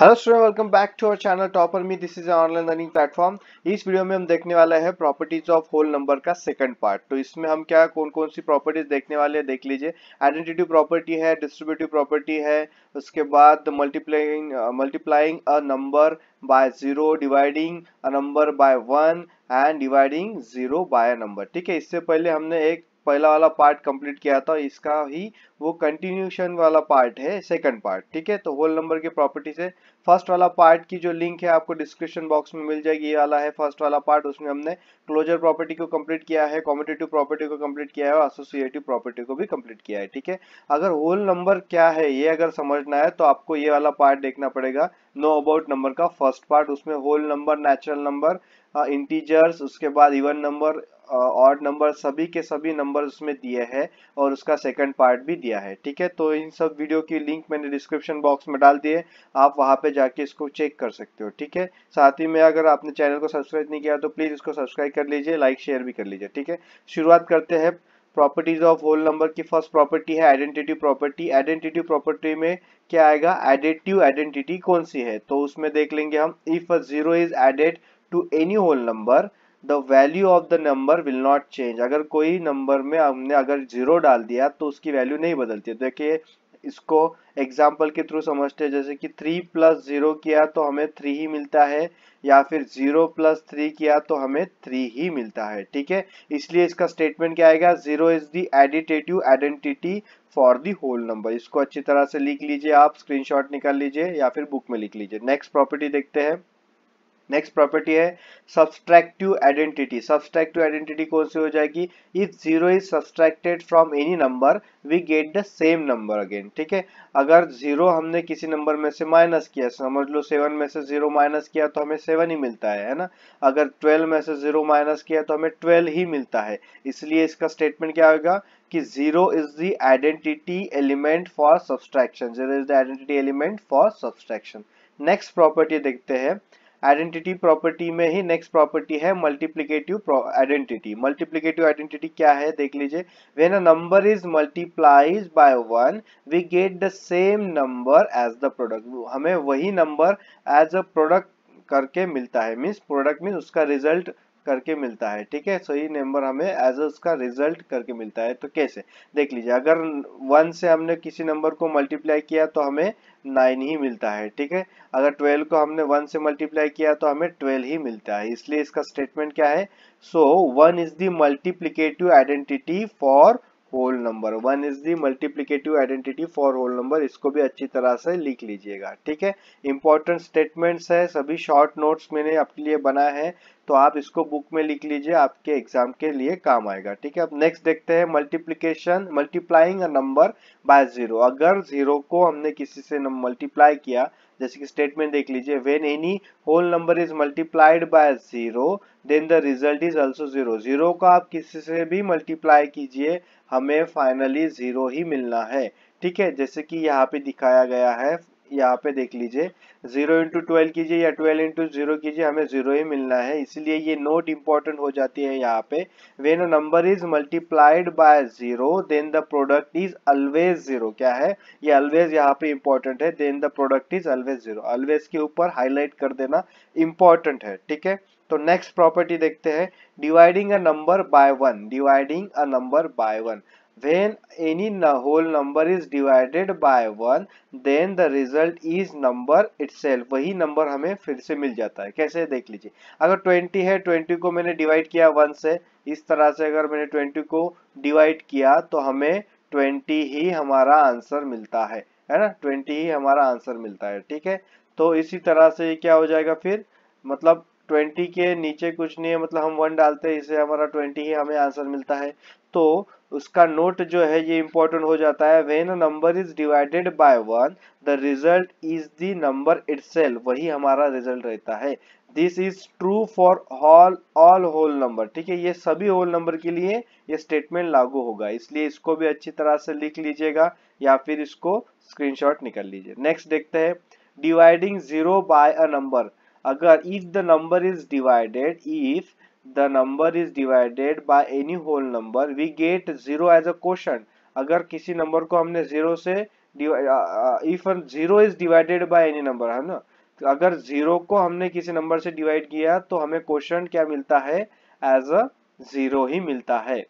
Hello student welcome back to our channel topper me this is online learning platform इस video में हम देखने वाला है प्रॉपर्टीज ऑफ होल नंबर का सेकंड पार्ट तो इसमें हम क्या कौन कौन सी प्रॉपर्टीज देखने वाले हैं देख लीजिए आइडेंटिटी प्रॉपर्टी है डिस्ट्रीब्यूटिव प्रॉपर्टी है उसके बाद multiplying multiplying a number by zero dividing a number by one and dividing zero by number ठीक है इससे पहले हमने एक पहला वाला पार्ट कंप्लीट किया था इसका ही वो कंटिन्यूशन वाला पार्ट है सेकंड पार्ट ठीक है तो होल नंबर की प्रॉपर्टी से फर्स्ट वाला पार्ट की जो लिंक है आपको डिस्क्रिप्शन बॉक्स में मिल जाएगी ये वाला है फर्स्ट वाला पार्ट उसमें हमने क्लोजर प्रॉपर्टी को कंप्लीट किया है कॉम्पिटेटिव प्रॉपर्टी को कंप्लीट किया है और एसोसिएटिव प्रॉपर्टी को भी कंप्लीट किया है ठीक है अगर होल नंबर क्या है ये अगर समझना है तो आपको ये वाला पार्ट देखना पड़ेगा नो अबाउट नंबर का फर्स्ट पार्ट उसमें whole number natural number integers उसके बाद इवन नंबर और नंबर सभी के सभी नंबर उसमें दिए हैं और उसका सेकंड पार्ट भी दिया है ठीक है तो इन सब वीडियो की लिंक मैंने डिस्क्रिप्शन बॉक्स में डाल दिए आप वहां पे जाके इसको चेक कर सकते हो ठीक है साथ ही में अगर आपने चैनल को सब्सक्राइब नहीं किया तो प्लीज़ इसको सब्सक्राइब कर लीजिए लाइक शेयर भी कर लीजिए ठीक है शुरुआत करते हैं प्रॉपर्टीज ऑफ होल नंबर की फर्स्ट प्रॉपर्टी है आइडेंटिटी प्रॉपर्टी आइडेंटिटी प्रॉपर्टी में क्या आएगा एडेटिव आइडेंटिटी कौन सी है तो उसमें देख लेंगे हम if zero is added to any whole number the value of the number will not change अगर कोई नंबर में हमने अगर जीरो डाल दिया तो उसकी वैल्यू नहीं बदलती है देखिए इसको एग्जाम्पल के थ्रू समझते हैं जैसे कि थ्री प्लस जीरो किया तो हमें थ्री ही मिलता है या फिर जीरो प्लस थ्री किया तो हमें थ्री ही मिलता है ठीक है इसलिए इसका स्टेटमेंट क्या आएगा zero is the additive identity for the whole number इसको अच्छी तरह से लिख लीजिए आप स्क्रीनशॉट निकाल लीजिए या फिर बुक में लिख लीजिए नेक्स्ट प्रॉपर्टी देखते हैं नेक्स्ट प्रॉपर्टी है सब्सट्रैक्टिव आइडेंटिटी सब्सट्रैक्टिव आइडेंटिटी कौन सी हो जाएगी if zero is subtracted from any number we get the same number again ठीक है अगर जीरो हमने किसी नंबर में से माइनस किया समझ लो सेवन में से जीरो माइनस किया तो हमें सेवन ही मिलता है है ना अगर ट्वेल्व में से जीरो माइनस किया तो हमें ट्वेल्व ही मिलता है इसलिए इसका स्टेटमेंट क्या होगा कि zero is the identity element for subtraction zero is the identity element for subtraction next property देखते हैं आइडेंटिटी प्रॉपर्टी में ही नेक्स्ट प्रॉपर्टी है मल्टीप्लीकेटिव आइडेंटिटी मल्टीप्लीकेटिव आइडेंटिटी क्या है देख लीजिए when a number is multiplies by one we get the same number as the product हमें वही नंबर एज अ प्रोडक्ट करके मिलता है मीन्स प्रोडक्ट मीन्स उसका रिजल्ट करके मिलता है ठीक है सही नंबर हमें एज उसका रिजल्ट करके मिलता है तो कैसे देख लीजिए अगर वन से हमने किसी नंबर को मल्टीप्लाई किया तो हमें नाइन ही मिलता है ठीक है अगर ट्वेल्व को हमने वन से मल्टीप्लाई किया तो हमें ट्वेल्व ही मिलता है इसलिए इसका स्टेटमेंट क्या है so one is the multiplicative identity for whole number one is the multiplicative identity for whole number इसको भी अच्छी तरह से लिख लीजिएगा ठीक है इंपॉर्टेंट स्टेटमेंट्स है सभी शॉर्ट नोट्स मैंने आपके लिए बनाए हैं तो आप इसको बुक में लिख लीजिए आपके एग्जाम के लिए काम आएगा ठीक है अब नेक्स्ट देखते हैं multiplication multiplying a number by zero अगर जीरो को हमने किसी से मल्टीप्लाई किया जैसे कि स्टेटमेंट देख लीजिए when any whole number is multiplied by zero then the result is also zero zero को आप किसी से भी मल्टीप्लाई कीजिए हमें फाइनली जीरो ही मिलना है ठीक है जैसे कि यहाँ पे दिखाया गया है यहाँ पे देख लीजिए जीरो इंटू ट्वेल्व कीजिए या ट्वेल्व इंटू जीरो कीजिए हमें जीरो ही मिलना है इसलिए ये नोट इंपॉर्टेंट हो जाती है यहाँ पे when a number is multiplied by zero then the product is always zero क्या है ये ऑलवेज यहाँ पे इंपॉर्टेंट है then the product is always zero always के ऊपर हाईलाइट कर देना इंपॉर्टेंट है ठीक है तो नेक्स्ट प्रॉपर्टी देखते हैं dividing a number by one dividing a number by one When any whole number is divided by one then the result is number itself. वही number हमें फिर से मिल जाता है कैसे देख लीजिए अगर 20 है 20 को मैंने divide किया 1 से इस तरह से अगर मैंने 20 को divide किया तो हमें 20 ही हमारा आंसर मिलता है है ना 20 ही हमारा आंसर मिलता है ठीक है तो इसी तरह से क्या हो जाएगा फिर मतलब ट्वेंटी के नीचे कुछ नहीं है मतलब हम वन डालते हैं इसे हमारा ट्वेंटी ही हमें आंसर मिलता है तो उसका नोट जो है ये इंपॉर्टेंट हो जाता है when a number is divided by one the result is the number it वही हमारा रिजल्ट रहता है this is true for all all whole number ठीक है ये सभी होल नंबर के लिए ये स्टेटमेंट लागू होगा इसलिए इसको भी अच्छी तरह से लिख लीजिएगा या फिर इसको स्क्रीनशॉट निकाल लीजिए नेक्स्ट देखते हैं dividing zero by a number अगर if the number is divided if the number is divided by any whole number we get zero as a question अगर किसी नंबर को हमने जीरो से if zero is divided by any number है ना तो अगर जीरो को हमने किसी नंबर से डिवाइड किया तो हमें क्वेश्चन क्या मिलता है एज अ जीरो ही मिलता है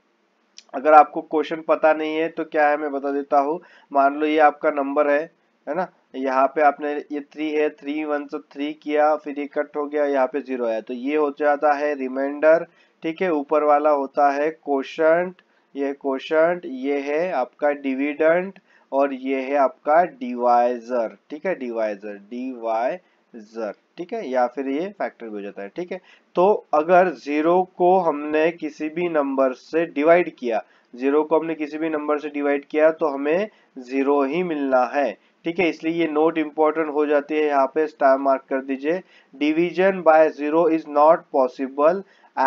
अगर आपको क्वेश्चन पता नहीं है तो क्या है मैं बता देता हूँ मान लो ये आपका नंबर है है ना यहाँ पे आपने ये थ्री है थ्री वन सो थ्री किया फिर ये कट हो गया यहाँ पे जीरो आया तो ये हो जाता है रिमाइंडर ठीक है ऊपर वाला होता है क्वेश्चन ये क्वेश्चन ये है आपका डिविडेंट और ये है आपका डिवाइजर ठीक है डिवाइजर डिवाइजर ठीक है या फिर ये फैक्टर भी हो जाता है ठीक है तो अगर जीरो को हमने किसी भी नंबर से डिवाइड किया जीरो को हमने किसी भी नंबर से डिवाइड किया तो हमें जीरो ही मिलना है ठीक है इसलिए ये नोट इंपॉर्टेंट हो जाती है यहाँ पे स्टार मार्क कर दीजिए division by zero is not possible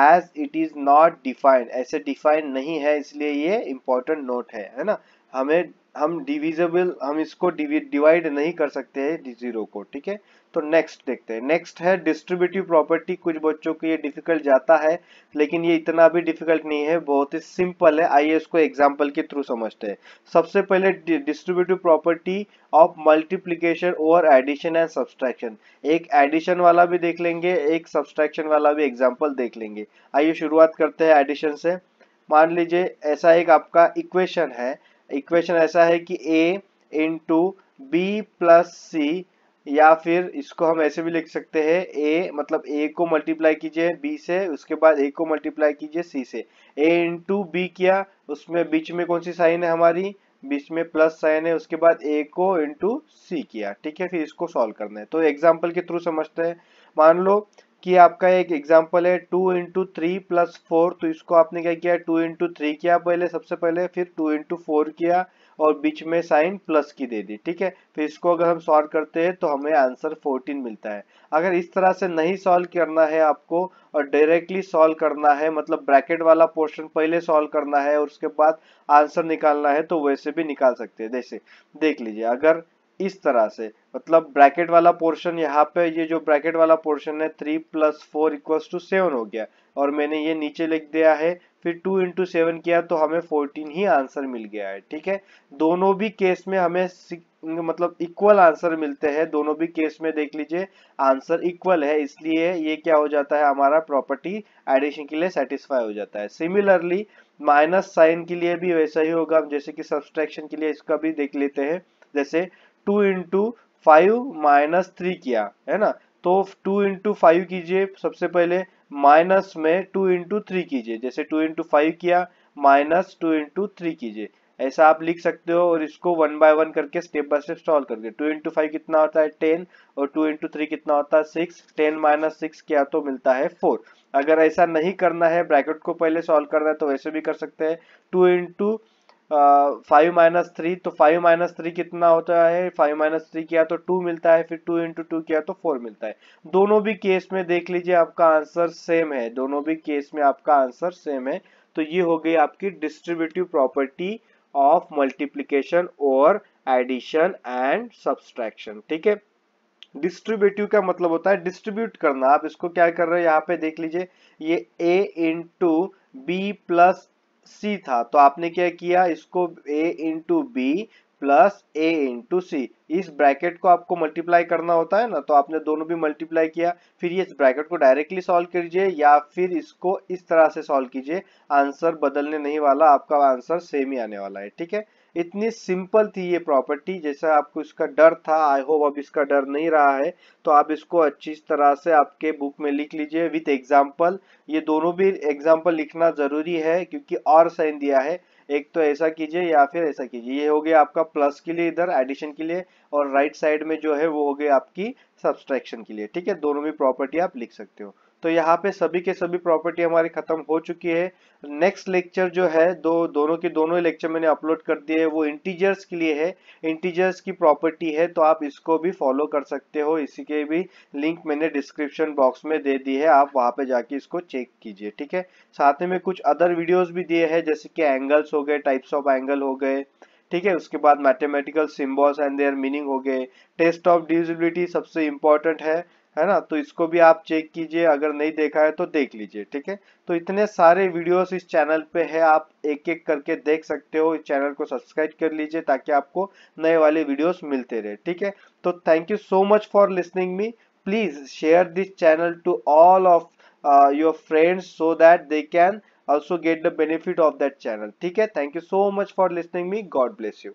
as it is not defined ऐसे डिफाइंड नहीं है इसलिए ये इंपॉर्टेंट नोट है है ना हमें हम डिविजेबल हम इसको डिवाइड नहीं कर सकते हैं जीरो को ठीक है तो नेक्स्ट देखते हैं नेक्स्ट है डिस्ट्रीब्यूटिव प्रॉपर्टी कुछ बच्चों को ये डिफिकल्ट जाता है लेकिन ये इतना भी डिफिकल्ट नहीं है बहुत ही सिंपल है आइए इसको एग्जाम्पल के थ्रू समझते हैं सबसे पहले distributive property of multiplication over addition and subtraction एक एडिशन वाला भी देख लेंगे एक सब्सट्रैक्शन वाला भी एग्जाम्पल देख लेंगे आइए शुरुआत करते हैं एडिशन से मान लीजिए ऐसा एक आपका इक्वेशन है इक्वेशन ऐसा है कि a into b plus c या फिर इसको हम ऐसे भी लिख सकते हैं ए मतलब ए को मल्टीप्लाई कीजिए बी से उसके बाद ए को मल्टीप्लाई कीजिए सी से ए इंटू बी किया उसमें बीच में कौन सी साइन है हमारी बीच में प्लस साइन है उसके बाद ए को इंटू सी किया ठीक है फिर इसको सॉल्व करना है तो एग्जाम्पल के थ्रू समझते हैं मान लो कि आपका एक एग्जाम्पल है two into three plus four तो इसको आपने क्या किया टू इंटू थ्री किया पहले सबसे पहले फिर टू इंटू फोर किया और बीच में साइन प्लस की दे दी ठीक है फिर तो इसको अगर हम सॉल्व करते हैं तो हमें आंसर 14 मिलता है अगर इस तरह से नहीं सॉल्व करना है आपको और डायरेक्टली सॉल्व करना है मतलब ब्रैकेट वाला पोर्शन पहले सॉल्व करना है और उसके बाद आंसर निकालना है तो वैसे भी निकाल सकते हैं जैसे देख लीजिए अगर इस तरह से मतलब ब्रैकेट वाला पोर्शन यहाँ पे ये जो ब्रैकेट वाला पोर्शन है three plus four equal to seven हो गया और मैंने ये नीचे लिख दिया है फिर टू इंटू सेवन किया तो हमें फोर्टीन ही आंसर मिल गया है ठीक है दोनों भी केस में हमें मतलब इक्वल आंसर मिलते हैं दोनों भी केस में देख लीजिए आंसर इक्वल है इसलिए ये क्या हो जाता है हमारा प्रॉपर्टी एडिशन के लिए सेटिस्फाई हो जाता है सिमिलरली माइनस साइन के लिए भी वैसा ही होगा जैसे कि सब्सट्रैक्शन के लिए इसका भी देख लेते हैं जैसे two into five minus three किया है ना तो टू इंटू फाइव कीजिए सबसे पहले माइनस में टू इंटू थ्री कीजिए जैसे टू इंटू फाइव किया माइनस टू इंटू थ्री कीजिए ऐसा आप लिख सकते हो और इसको वन बाय वन करके स्टेप बाय स्टेप सॉल्व करके टू इंटू फाइव कितना होता है टेन और टू इंटू थ्री कितना होता है सिक्स टेन माइनस सिक्स किया तो मिलता है फोर अगर ऐसा नहीं करना है ब्रैकेट को पहले सॉल्व करना है तो वैसे भी कर सकते हैं two into five minus three तो फाइव माइनस थ्री कितना होता है फाइव माइनस थ्री किया तो टू मिलता है फिर टू इंटू टू किया तो फोर मिलता है दोनों भी केस में देख लीजिए आपका आंसर सेम है दोनों भी केस में आपका आंसर सेम है तो ये हो गई आपकी डिस्ट्रीब्यूटिव प्रॉपर्टी ऑफ मल्टीप्लीकेशन और एडिशन एंड सब्सट्रैक्शन ठीक है डिस्ट्रीब्यूटिव का मतलब होता है डिस्ट्रीब्यूट करना आप इसको क्या कर रहे हैं यहाँ पे देख लीजिए ये a into b plus c था तो आपने क्या किया इसको a into b plus a into c इस ब्रैकेट को आपको मल्टीप्लाई करना होता है ना तो आपने दोनों भी मल्टीप्लाई किया फिर ये इस ब्रैकेट को डायरेक्टली सॉल्व कीजिए या फिर इसको इस तरह से सॉल्व कीजिए आंसर बदलने नहीं वाला आपका आंसर सेम ही आने वाला है ठीक है इतनी सिंपल थी ये प्रॉपर्टी जैसा आपको इसका डर था आई होप अब इसका डर नहीं रहा है तो आप इसको अच्छी तरह से आपके बुक में लिख लीजिए विथ एग्जाम्पल ये दोनों भी एग्जाम्पल लिखना जरूरी है क्योंकि और साइन दिया है एक तो ऐसा कीजिए या फिर ऐसा कीजिए ये हो गया आपका प्लस के लिए इधर एडिशन के लिए और राइट साइड में जो है वो हो गया आपकी सब्सट्रैक्शन के लिए ठीक है दोनों भी प्रॉपर्टी आप लिख सकते हो तो यहाँ पे सभी के सभी प्रॉपर्टी हमारी खत्म हो चुकी है नेक्स्ट लेक्चर जो है दो दोनों के दोनों लेक्चर मैंने अपलोड कर दिए है वो इंटीजर्स के लिए है इंटीजर्स की प्रॉपर्टी है तो आप इसको भी फॉलो कर सकते हो इसी के भी लिंक मैंने डिस्क्रिप्शन बॉक्स में दे दी है आप वहाँ पे जाके इसको चेक कीजिए ठीक है साथ में कुछ अदर वीडियोज भी दिए है जैसे कि एंगल्स हो गए टाइप्स ऑफ एंगल हो गए ठीक है उसके बाद mathematical symbols and their meaning हो गए टेस्ट ऑफ डिविजिबिलिटी सबसे इंपॉर्टेंट है है ना तो इसको भी आप चेक कीजिए अगर नहीं देखा है तो देख लीजिए ठीक है तो इतने सारे वीडियोस इस चैनल पे है आप एक एक करके देख सकते हो इस चैनल को सब्सक्राइब कर लीजिए ताकि आपको नए वाले वीडियोस मिलते रहे ठीक है तो thank you so much for listening me please share this channel to all of your friends so that they can also get the benefit of that channel ठीक है thank you so much for listening me God bless you